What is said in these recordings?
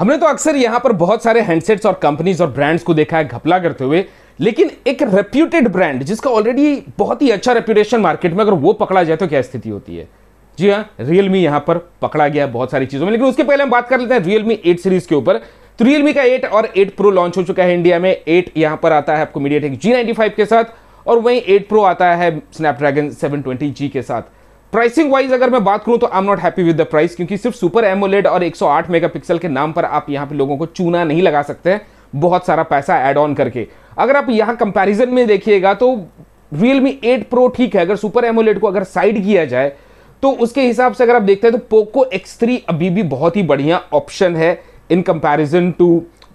हमने तो अक्सर यहां पर बहुत सारे हैंडसेट्स और कंपनीज और ब्रांड्स को देखा है घपला करते हुए लेकिन एक रेप्यूटेड ब्रांड जिसका ऑलरेडी बहुत ही अच्छा रेप्यूटेशन मार्केट में अगर वो पकड़ा जाए तो क्या स्थिति होती है जी हाँ रियलमी यहां पर पकड़ा गया बहुत सारी चीजों में लेकिन उसके पहले हम बात कर लेते हैं रियलमी एट सीरीज के ऊपर तो रियलमी का एट और एट प्रो लॉन्च हो चुका है इंडिया में एट यहां पर आता है आपको मीडिया टेक जी के साथ और वहीं एट प्रो आता है स्नैपड्रैगन सेवन के साथ प्राइसिंग वाइज अगर मैं बात करूं तो I am not happy with the price क्योंकि सिर्फ सुपर एमोलेड और 108 मेगापिक्सल के नाम पर आप यहां पे लोगों को चूना नहीं लगा सकते बहुत सारा पैसा एड ऑन करके अगर आप यहां कंपैरिजन में देखिएगा तो रियलमी 8 प्रो ठीक है अगर सुपर एमोलेड को अगर साइड किया जाए तो उसके हिसाब से अगर आप देखते हैं तो पोको एक्स अभी भी बहुत ही बढ़िया ऑप्शन है in comparison to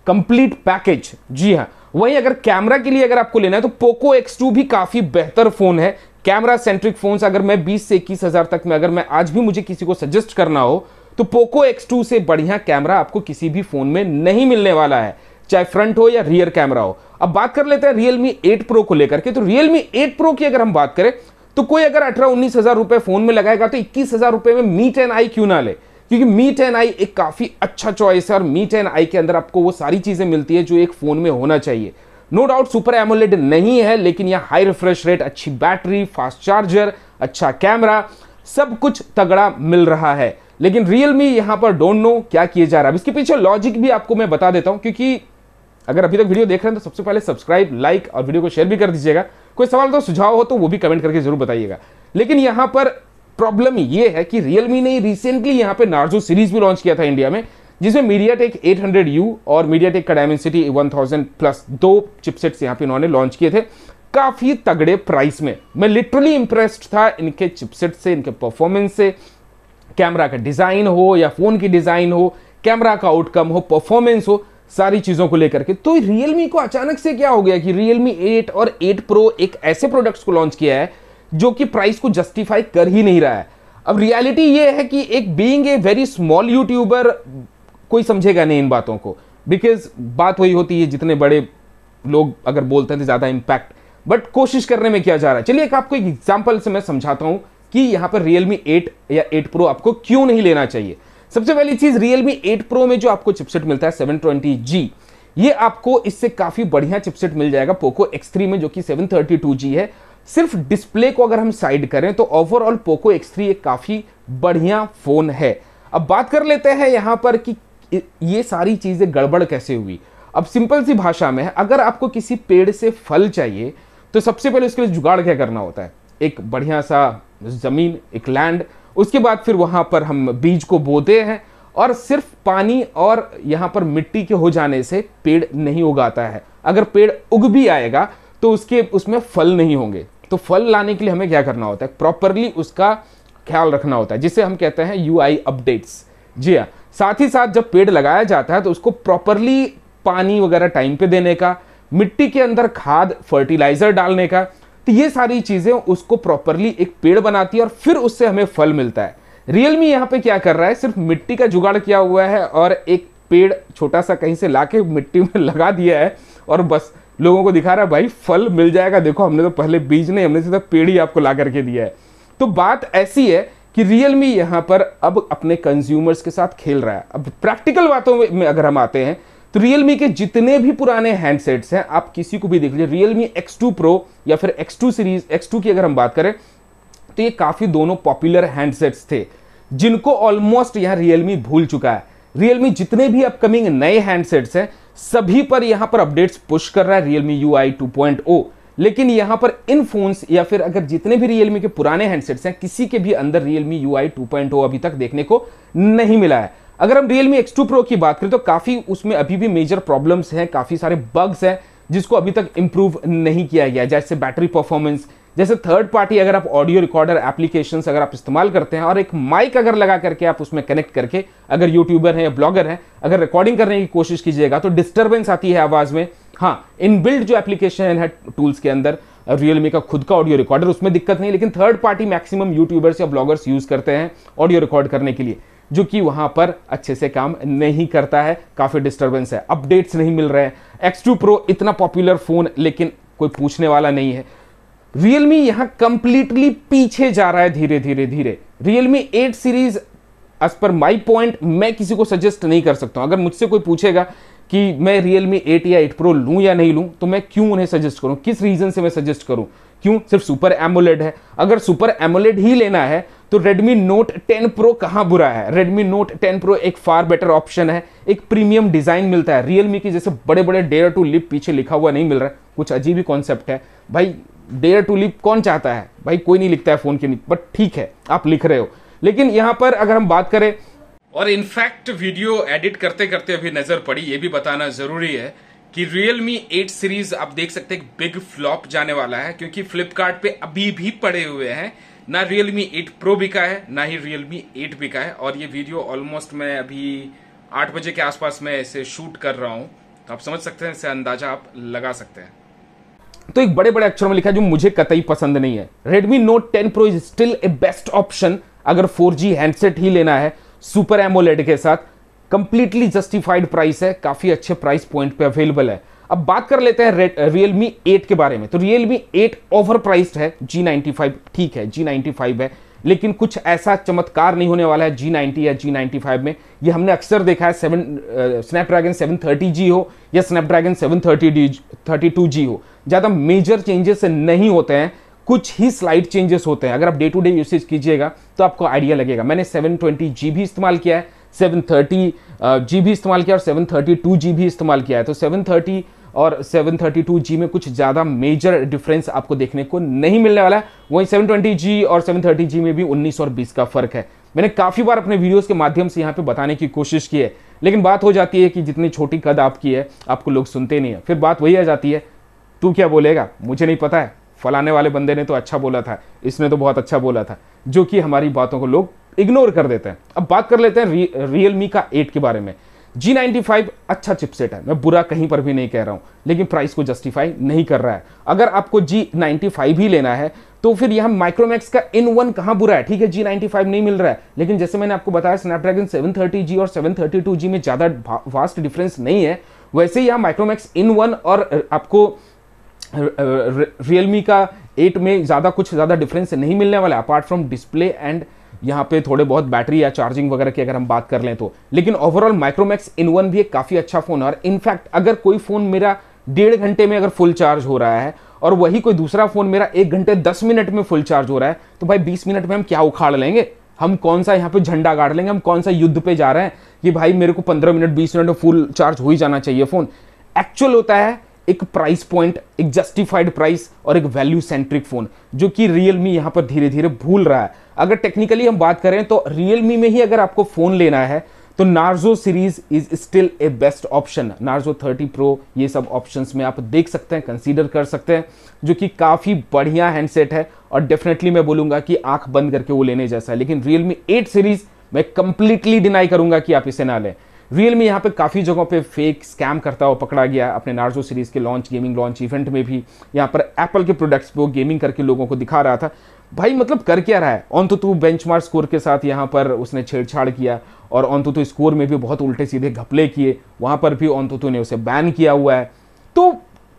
complete package जी हाँ वहीं अगर कैमरा के लिए अगर आपको लेना है तो पोको X2 भी काफ़ी बेहतर फ़ोन है कैमरा सेंट्रिक फोन्स अगर मैं 20 से इक्कीस हज़ार तक में अगर मैं आज भी मुझे किसी को सजेस्ट करना हो तो पोको X2 से बढ़िया कैमरा आपको किसी भी फ़ोन में नहीं मिलने वाला है चाहे फ्रंट हो या रियर कैमरा हो अब बात कर लेते हैं रियलमी एट प्रो को लेकर के तो रियलमी एट प्रो की अगर हम बात करें तो कोई अगर अठारह उन्नीस हज़ार रुपए फ़ोन में लगाएगा तो इक्कीस हज़ार रुपए में मी टेन आई क्यों ना ले क्योंकि मी टेन आई एक काफ़ी अच्छा चॉइस है और मी टेन आई के अंदर आपको वो सारी चीज़ें मिलती है जो एक फ़ोन में होना चाहिए नो डाउट सुपर एमोलेड नहीं है लेकिन यह हाई रिफ्रेश रेट अच्छी बैटरी फास्ट चार्जर अच्छा कैमरा सब कुछ तगड़ा मिल रहा है लेकिन रियलमी यहां पर डोंट नो क्या किया जा रहा है इसके पीछे लॉजिक भी आपको मैं बता देता हूं क्योंकि अगर अभी तक वीडियो देख रहे हैं तो सबसे पहले सब्सक्राइब लाइक और वीडियो को शेयर भी कर दीजिएगा कोई सवाल तो सुझाव हो तो वो भी कमेंट करके जरूर बताइएगा लेकिन यहां पर प्रॉब्लम ये है कि रियलमी ने रिसेंटली यहां पे नार्जो सीरीज भी लॉन्च किया था इंडिया में जिसमें मीडिया टेक एट और मीडिया टेक का डायमेंसिटी वन प्लस दो चिपसेट्स यहाँ पे इन्होंने लॉन्च किए थे काफ़ी तगड़े प्राइस में मैं लिटरली इंप्रेस्ड था इनके चिपसेट से इनके परफॉर्मेंस से कैमरा का डिज़ाइन हो या फ़ोन की डिज़ाइन हो कैमरा का आउटकम हो परफॉर्मेंस हो सारी चीज़ों को लेकर के तो रियलमी को अचानक से क्या हो गया कि रियलमी 8 और 8 प्रो एक ऐसे प्रोडक्ट्स को लॉन्च किया है जो कि प्राइस को जस्टिफाई कर ही नहीं रहा है अब रियलिटी ये है कि एक being a very small YouTuber कोई समझेगा नहीं इन बातों को बिकॉज बात वही होती है जितने बड़े लोग अगर बोलते हैं तो ज़्यादा इम्पैक्ट बट कोशिश करने में किया जा रहा है चलिए एक आपको एक एग्जाम्पल से मैं समझाता हूँ कि यहाँ पर रियलमी एट या एट प्रो आपको क्यों नहीं लेना चाहिए सबसे पहली चीज़ रियलमी एट प्रो में जो आपको चिपसेट मिलता है सेवन 720G ये आपको इससे काफ़ी बढ़िया चिपसेट मिल जाएगा पोको X3 में जो कि 732G है सिर्फ डिस्प्ले को अगर हम साइड करें तो ओवरऑल पोको X3 एक काफ़ी बढ़िया फ़ोन है अब बात कर लेते हैं यहाँ पर कि ये सारी चीज़ें गड़बड़ कैसे हुई अब सिंपल सी भाषा में है अगर आपको किसी पेड़ से फल चाहिए तो सबसे पहले उसके लिए जुगाड़ क्या करना होता है एक बढ़िया सा ज़मीन एक लैंड उसके बाद फिर वहाँ पर हम बीज को बोते हैं और सिर्फ पानी और यहाँ पर मिट्टी के हो जाने से पेड़ नहीं उगाता है अगर पेड़ उग भी आएगा तो उसके उसमें फल नहीं होंगे तो फल लाने के लिए हमें क्या करना होता है प्रॉपरली उसका ख्याल रखना होता है जिसे हम कहते हैं यू आई अपडेट्स जी हाँ साथ ही साथ जब पेड़ लगाया जाता है तो उसको प्रॉपरली पानी वगैरह टाइम पे देने का मिट्टी के अंदर खाद फर्टिलाइजर डालने का तो ये सारी चीज़ें उसको प्रॉपरली एक पेड़ बनाती है और फिर उससे हमें फल मिलता है रियलमी यहाँ पे क्या कर रहा है सिर्फ मिट्टी का जुगाड़ किया हुआ है और एक पेड़ छोटा सा कहीं से लाके मिट्टी में लगा दिया है और बस लोगों को दिखा रहा है भाई फल मिल जाएगा देखो हमने तो पहले बीज नहीं हमने सीधा पेड़ ही आपको ला करके दिया है तो बात ऐसी है कि रियलमी यहां पर अब अपने कंज्यूमर्स के साथ खेल रहा है अब प्रैक्टिकल बातों में अगर हम आते हैं तो रियलमी के जितने भी पुराने हैंडसेट्स हैं आप किसी को भी देख लीजिए रियलमी एक्स टू प्रो या फिर X two series X two की अगर हम बात करें तो ये काफ़ी दोनों पॉपुलर हैंडसेट्स थे जिनको ऑलमोस्ट यहां रियलमी भूल चुका है रियलमी जितने भी अपकमिंग नए हैंडसेट्स हैं सभी पर यहां पर अपडेट्स पुश कर रहा है Realme U I two point O लेकिन यहां पर इन फोन्स या फिर अगर जितने भी रियलमी के पुराने हैंडसेट्स हैं किसी के भी अंदर रियलमी यू आई अभी तक देखने को नहीं मिला है अगर हम रियलमी एक्स टू प्रो की बात करें तो काफ़ी उसमें अभी भी मेजर प्रॉब्लम्स हैं काफ़ी सारे बग्स हैं जिसको अभी तक इम्प्रूव नहीं किया गया जैसे बैटरी परफॉर्मेंस जैसे थर्ड पार्टी अगर आप ऑडियो रिकॉर्डर एप्लीकेशन अगर आप इस्तेमाल करते हैं और एक माइक अगर लगा करके आप उसमें कनेक्ट करके अगर यूट्यूबर हैं या ब्लॉगर हैं अगर रिकॉर्डिंग करने की कोशिश कीजिएगा तो डिस्टर्बेंस आती है आवाज़ में हाँ इनबिल्ट जो एप्लीकेशन है टूल्स के अंदर रियलमी का खुद का ऑडियो रिकॉर्डर उसमें दिक्कत नहीं लेकिन थर्ड पार्टी मैक्सिमम यूट्यूबर्स या ब्लॉगर्स यूज़ करते हैं ऑडियो रिकॉर्ड करने के लिए जो कि वहां पर अच्छे से काम नहीं करता है काफ़ी डिस्टर्बेंस है अपडेट्स नहीं मिल रहे हैं एक्स टू प्रो इतना पॉपुलर फ़ोन लेकिन कोई पूछने वाला नहीं है रियलमी यहां कंप्लीटली पीछे जा रहा है धीरे धीरे धीरे Realme eight series as per my point मैं किसी को सजेस्ट नहीं कर सकता अगर मुझसे कोई पूछेगा कि मैं रियल मी एट या एट प्रो लूँ या नहीं लूँ तो मैं क्यों उन्हें सजेस्ट करूँ किस रीज़न से मैं सजेस्ट करूँ क्यों सिर्फ सुपर एमोलेड है अगर सुपर एमोलेड ही लेना है तो Redmi Note 10 Pro कहाँ बुरा है Redmi Note 10 Pro एक फार बेटर ऑप्शन है एक प्रीमियम डिज़ाइन मिलता है Realme की जैसे बड़े बड़े डेयर टू लिप पीछे लिखा हुआ नहीं मिल रहा है कुछ अजीब ही कॉन्सेप्ट है भाई डेयर टू लिप कौन चाहता है भाई कोई नहीं लिखता है फ़ोन के नीचे बट ठीक है आप लिख रहे हो लेकिन यहाँ पर अगर हम बात करें और इनफैक्ट वीडियो एडिट करते करते अभी नजर पड़ी ये भी बताना जरूरी है कि Realme 8 सीरीज आप देख सकते हैं बिग फ्लॉप जाने वाला है क्योंकि फ्लिपकार्ट पे अभी भी पड़े हुए हैं ना Realme 8 Pro बिका है ना ही Realme 8 बिका है और ये वीडियो ऑलमोस्ट मैं अभी आठ बजे के आसपास मैं इसे शूट कर रहा हूं तो आप समझ सकते हैं इसे अंदाजा आप लगा सकते हैं तो एक बड़े बड़े अक्षरों में लिखा जो मुझे कतई पसंद नहीं है Redmi note ten pro is still a best option अगर फोर हैंडसेट ही लेना है सुपर एमोलेड के साथ कंप्लीटली जस्टिफाइड प्राइस है काफ़ी अच्छे प्राइस पॉइंट पे अवेलेबल है अब बात कर लेते हैं रियलमी एट के बारे में तो रियलमी एट ओवर प्राइस्ड है जी फाइव ठीक है जी फाइव है लेकिन कुछ ऐसा चमत्कार नहीं होने वाला है जी या जी नाइन्टी फाइव में ये हमने अक्सर देखा है seven Snapdragon seven thirty G हो या Snapdragon seven thirty thirty two G हो ज़्यादा मेजर चेंजेस नहीं होते हैं कुछ ही स्लाइड चेंजेस होते हैं अगर आप डे टू डे यूसेज कीजिएगा तो आपको आइडिया लगेगा मैंने सेवन ट्वेंटी जी भी इस्तेमाल किया है सेवन थर्टी जी भी इस्तेमाल किया और सेवन थर्टी टू जी भी इस्तेमाल किया है तो सेवन थर्टी और 732G में कुछ ज़्यादा मेजर डिफरेंस आपको देखने को नहीं मिलने वाला है वहीं 720G और 730G में भी 19 और 20 का फ़र्क है मैंने काफ़ी बार अपने वीडियोस के माध्यम से यहाँ पे बताने की कोशिश की है लेकिन बात हो जाती है कि जितनी छोटी कद आपकी है आपको लोग सुनते नहीं है फिर बात वही आ जाती है तू क्या बोलेगा मुझे नहीं पता है फलाने वाले बंदे ने तो अच्छा बोला था इसने तो बहुत अच्छा बोला था जो कि हमारी बातों को लोग इग्नोर कर देते हैं अब बात कर लेते हैं रियल मी का एट के बारे में जी नाइन्टी फाइव अच्छा चिपसेट है मैं बुरा कहीं पर भी नहीं कह रहा हूँ लेकिन प्राइस को जस्टिफाई नहीं कर रहा है अगर आपको जी नाइन्टी फाइव ही लेना है तो फिर यहाँ माइक्रोमैक्स का इन वन कहाँ बुरा है ठीक है जी नाइन्टी फाइव नहीं मिल रहा है लेकिन जैसे मैंने आपको बताया स्नैपड्रैगन सेवन थर्टी जी और सेवन थर्टी टू जी में ज़्यादा वास्ट डिफरेंस नहीं है वैसे ही यहाँ माइक्रोमैक्स इन वन और आपको रियलमी का एट में ज़्यादा कुछ ज़्यादा डिफरेंस नहीं मिलने वाला अपार्ट फ्रॉम डिस्प्ले एंड यहाँ पे थोड़े बहुत बैटरी या चार्जिंग वगैरह की अगर हम बात कर लें तो लेकिन ओवरऑल माइक्रोमैक्स इन वन भी एक काफ़ी अच्छा फ़ोन है और इनफैक्ट अगर कोई फ़ोन मेरा डेढ़ घंटे में अगर फुल चार्ज हो रहा है और वही कोई दूसरा फ़ोन मेरा एक घंटे दस मिनट में फुल चार्ज हो रहा है तो भाई बीस मिनट में हम क्या उखाड़ लेंगे हम कौन सा यहाँ पे झंडा गाड़ लेंगे हम कौन सा युद्ध पे जा रहे हैं कि भाई मेरे को पंद्रह मिनट बीस मिनट में फुल चार्ज हो ही जाना चाहिए फ़ोन एक्चुअल होता है एक प्राइस पॉइंट एक जस्टिफाइड प्राइस और एक वैल्यू सेंट्रिक फ़ोन जो कि रियल मी पर धीरे धीरे भूल रहा है अगर टेक्निकली हम बात करें तो रियल मी में ही अगर आपको फ़ोन लेना है तो Narzo series is still a best option Narzo 30 pro ये सब ऑप्शंस में आप देख सकते हैं कंसीडर कर सकते हैं जो कि काफ़ी बढ़िया हैंडसेट है और डेफिनेटली मैं बोलूंगा कि आंख बंद करके वो लेने जैसा है लेकिन रियलमी एट सीरीज़ मैं कंप्लीटली डिनाई करूंगा कि आप इसे ना लें रियल में यहाँ पे काफ़ी जगहों पे फेक स्कैम करता हुआ पकड़ा गया अपने नार्जो सीरीज़ के लॉन्च गेमिंग लॉन्च इवेंट में भी यहाँ पर एप्पल के प्रोडक्ट्स को गेमिंग करके लोगों को दिखा रहा था भाई मतलब कर क्या रहा है ऑन तो तू बेंच स्कोर के साथ यहाँ पर उसने छेड़छाड़ किया और ऑन तो स्कोर में भी बहुत उल्टे सीधे घपले किए वहाँ पर भी ऑन तो ने उसे बैन किया हुआ है तो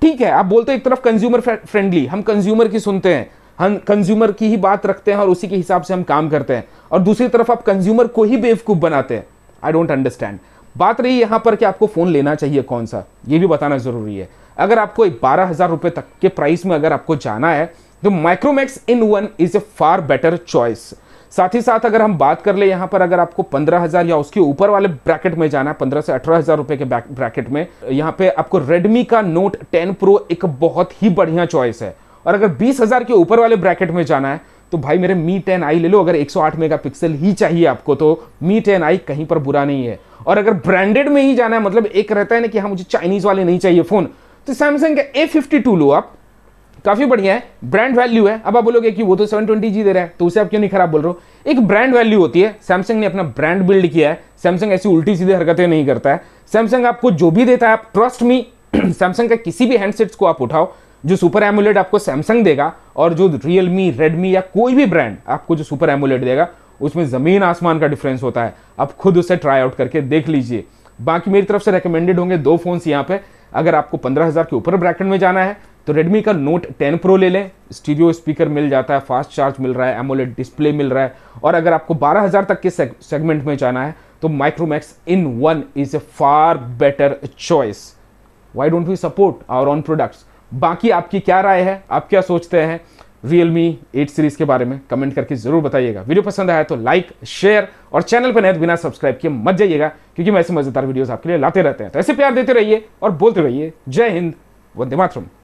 ठीक है आप बोलते हो एक तरफ कंज्यूमर फ्रेंडली हम कंज्यूमर की सुनते हैं हम कंज्यूमर की ही बात रखते हैं और उसी के हिसाब से हम काम करते हैं और दूसरी तरफ आप कंज्यूमर को ही बेवकूफ़ बनाते हैं आई डोंट अंडरस्टैंड बात रही यहां पर कि आपको फ़ोन लेना चाहिए कौन सा यह भी बताना ज़रूरी है अगर आपको बारह हज़ार रुपए तक के प्राइस में अगर आपको जाना है तो Micromax in one is a far better choice साथ ही साथ अगर हम बात कर ले यहां पर अगर आपको पंद्रह हज़ार या उसके ऊपर वाले ब्रैकेट में जाना है पंद्रह से अठारह हज़ार रुपए के ब्रैकेट में यहां पे आपको रेडमी का नोट टेन प्रो एक बहुत ही बढ़िया चॉइस है और अगर बीस हज़ार के ऊपर वाले ब्रैकेट में जाना है तो भाई मेरे मी टेन आई ले लो अगर 108 मेगापिक्सल ही चाहिए आपको तो मी टेन आई कहीं पर बुरा नहीं है और अगर ब्रांडेड में ही जाना है मतलब एक रहता है ना कि हाँ मुझे चाइनीज वाले नहीं चाहिए फ़ोन तो सैमसंग का ए टू लो आप काफ़ी बढ़िया है ब्रांड वैल्यू है अब आप बोलोगे कि वो तो सेवन ट्वेंटी जी दे रहा है तो उसे आप क्यों नहीं खराब बोल रहे हो एक ब्रांड वैल्यू होती है सैमसंग ने अपना ब्रांड बिल्ड किया है सैमसंग ऐसी उल्टी सीधी हरकतें नहीं करता है सैमसंग आपको जो भी देता है आप ट्रस्ट मी सैमसंग का किसी भी हैंडसेट्स को आप उठाओ जो सुपर एमुलेट आपको सैमसंग देगा और जो रियलमी रेडमी या कोई भी ब्रांड आपको जो सुपर एमुलेट देगा उसमें ज़मीन आसमान का डिफरेंस होता है आप खुद उसे ट्राई आउट करके देख लीजिए बाकी मेरी तरफ से रिकमेंडेड होंगे दो फोन्स यहाँ पे अगर आपको पंद्रह हज़ार के ऊपर ब्रैकेट में जाना है तो रेडमी का नोट टेन प्रो ले लें स्टीरियो स्पीकर मिल जाता है फास्ट चार्ज मिल रहा है एमोलेट डिस्प्ले मिल रहा है और अगर आपको 12000 तक के सेगमेंट में जाना है तो Micromax in one is a far better choice why don't we support our own products बाकी आपकी क्या राय है आप क्या सोचते हैं रियलमी 8 एट सीरीज के बारे में कमेंट करके जरूर बताइएगा वीडियो पसंद आया तो लाइक शेयर और चैनल पर नए तो बिना सब्सक्राइब किए मत जाइएगा क्योंकि मैं ऐसे मजेदार वीडियोस आपके लिए लाते रहते हैं तो ऐसे प्यार देते रहिए और बोलते रहिए जय हिंद वंदे मातरम